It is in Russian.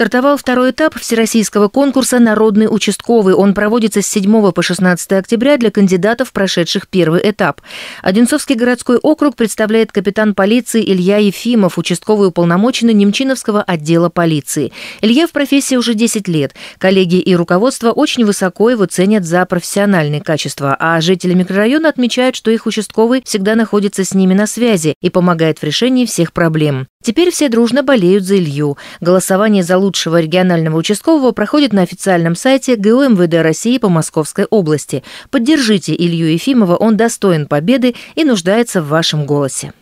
Стартовал второй этап всероссийского конкурса «Народный участковый». Он проводится с 7 по 16 октября для кандидатов, прошедших первый этап. Одинцовский городской округ представляет капитан полиции Илья Ефимов, участковый уполномоченный Немчиновского отдела полиции. Илья в профессии уже 10 лет. Коллеги и руководство очень высоко его ценят за профессиональные качества, а жители микрорайона отмечают, что их участковый всегда находится с ними на связи и помогает в решении всех проблем. Теперь все дружно болеют за Илью. Голосование за лучшего регионального участкового проходит на официальном сайте ГУ России по Московской области. Поддержите Илью Ефимова, он достоин победы и нуждается в вашем голосе.